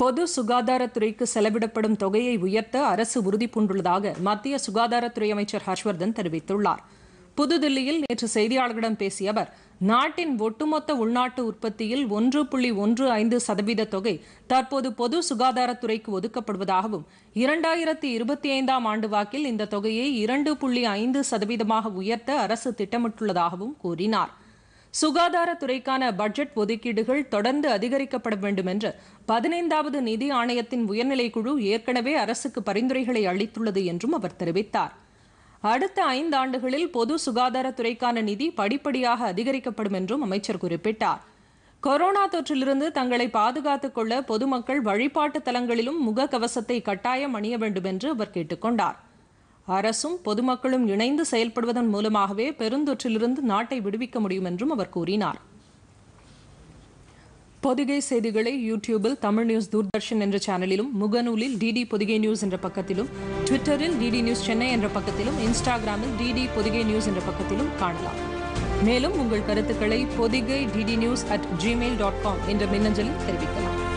பொது சுகாதாரத்துறைக்கு செலவிடப்படும் தொகையை உயர்த்த அரசு உறுதிபூண்டுள்ளதாக மத்திய சுகாதாரத்துறை அமைச்சர் ஹர்ஷ்வர்தன் தெரிவித்துள்ளார் புதுதில்லியில் நேற்று செய்தியாளர்களிடம் பேசிய அவர் நாட்டின் ஒட்டுமொத்த உள்நாட்டு உற்பத்தியில் ஒன்று புள்ளி ஒன்று ஐந்து சதவீத தொகை தற்போது பொது சுகாதாரத்துறைக்கு ஒதுக்கப்படுவதாகவும் இரண்டாயிரத்தி இருபத்தி ஐந்தாம் ஆண்டு வாக்கில் இந்த தொகையை இரண்டு புள்ளி ஐந்து சதவீதமாக உயர்த்த அரசு திட்டமிட்டுள்ளதாகவும் கூறினார் சுகாதாரத்துறைக்கான பட்ஜெட் ஒதுக்கீடுகள் தொடர்ந்து அதிகரிக்கப்பட வேண்டும் என்று பதினைந்தாவது நிதி ஆணையத்தின் உயர்நிலைக்குழு குழு ஏற்கனவே அரசுக்கு பரிந்துரைகளை அளித்துள்ளது என்றும் அவர் தெரிவித்தார் அடுத்த ஐந்தாண்டுகளில் பொது சுகாதாரத்துறைக்கான நிதி படிப்படியாக அதிகரிக்கப்படும் என்றும் அமைச்சர் குறிப்பிட்டார் கொரோனா தொற்றிலிருந்து தங்களை பாதுகாத்துக் கொள்ள பொதுமக்கள் வழிபாட்டு தலங்களிலும் முகக்கவசத்தை கட்டாயம் அணிய வேண்டும் என்று அவர் கேட்டுக்கொண்டார் அரசும் பொதுமக்களும் இணைந்து செயல்படுவதன் மூலமாகவே பெருந்தொற்றிலிருந்து நாட்டை விடுவிக்க முடியும் என்றும் அவர் கூறினார் பொதிகை செய்திகளை யூடியூபில் தமிழ் நியூஸ் தூர்தர்ஷன் என்ற சேனலிலும் முகநூலில் டிடி பொதிகை நியூஸ் என்ற பக்கத்திலும் ட்விட்டரில் டிடி நியூஸ் சென்னை என்ற பக்கத்திலும் இன்ஸ்டாகிராமில் டிடி பொதிகை நியூஸ் என்ற பக்கத்திலும் காணலாம் மேலும் உங்கள் கருத்துக்களை Podhigai DD news at Gmail dot com என்ற மின்னஞ்சலில் தெரிவிக்கலாம்